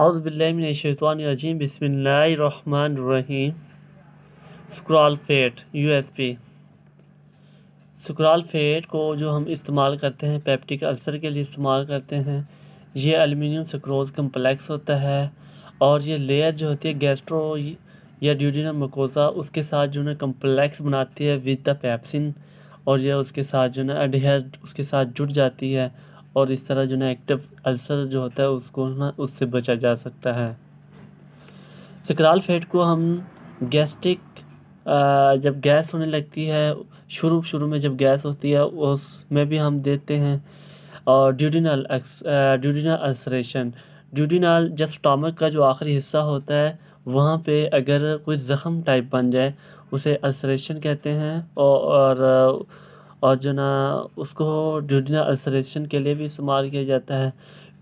अज़बिल्लाजीम बसमीम sucralfate U S P sucralfate को जो हम इस्तेमाल करते हैं पेप्टिक अल्सर के लिए इस्तेमाल करते हैं ये अलमिनियम सक्रोज कम्प्लेक्स होता है और ये लेयर जो होती है गैस्ट्रो या ड्यूडिनम मकोसा उसके साथ जो ना कम्प्लेक्स बनाती है विद द पैप्सिन और यह उसके साथ जो ना एडहेयर उसके साथ जुट जाती है और इस तरह जो ना एक्टिव अल्सर जो होता है उसको ना उससे बचा जा सकता है सकराल फैट को हम गैस्ट्रिक जब गैस होने लगती है शुरू शुरू में जब गैस होती है उसमें भी हम देते हैं और ड्यूडिनल ड्यूडिनल अल्सरेशन ड्यूडिनल जब स्टामक का जो आखिरी हिस्सा होता है वहाँ पे अगर कोई ज़ख़म टाइप बन जाए उसे अल्सरेशन कहते हैं और, और और जो ना उसको ड्यूरिन अल्सरेशन के लिए भी इस्तेमाल किया जाता है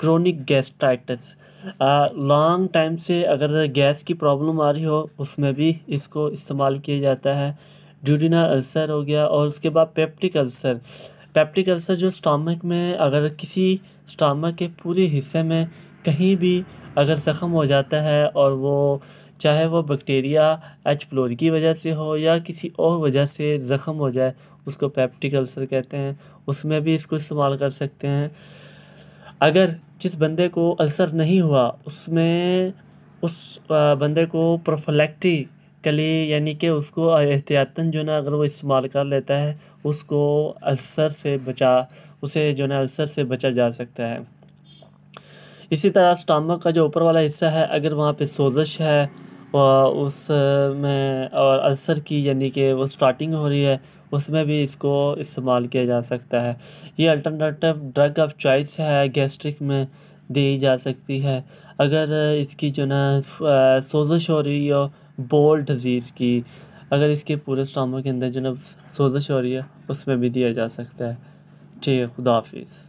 क्रोनिक गैस्ट्राइटिस लॉन्ग टाइम से अगर गैस की प्रॉब्लम आ रही हो उसमें भी इसको इस्तेमाल किया जाता है ड्यूरिनल अल्सर हो गया और उसके बाद पेप्टिक अल्सर पेप्टिक अल्सर जो स्टामक में अगर किसी स्टामक के पूरे हिस्से में कहीं भी अगर ज़ख़म हो जाता है और वो चाहे वो बैक्टीरिया एच प्लोरी की वजह से हो या किसी और वजह से ज़ख़म हो जाए उसको पैप्टिक अल्सर कहते हैं उसमें भी इसको इस्तेमाल कर सकते हैं अगर जिस बंदे को अल्सर नहीं हुआ उसमें उस बंदे को कली यानी कि उसको एहतियातन जो ना अगर वो इस्तेमाल कर लेता है उसको अल्सर से बचा उसे जो ना अल्सर से बचा जा सकता है इसी तरह स्टामक का जो ऊपर वाला हिस्सा है अगर वहाँ पे सोजश है उस में और असर की यानी कि वो स्टार्टिंग हो रही है उसमें भी इसको इस्तेमाल किया जा सकता है ये अल्टरनेटिव ड्रग ऑफ चॉइस है गैस्ट्रिक में दी जा सकती है अगर इसकी जो ना सोजिश हो रही हो बोल डिज़ीज़ की अगर इसके पूरे स्टामों के अंदर जो ना सोजिश हो रही है उसमें भी दिया जा सकता है ठीक है खुदाफिज़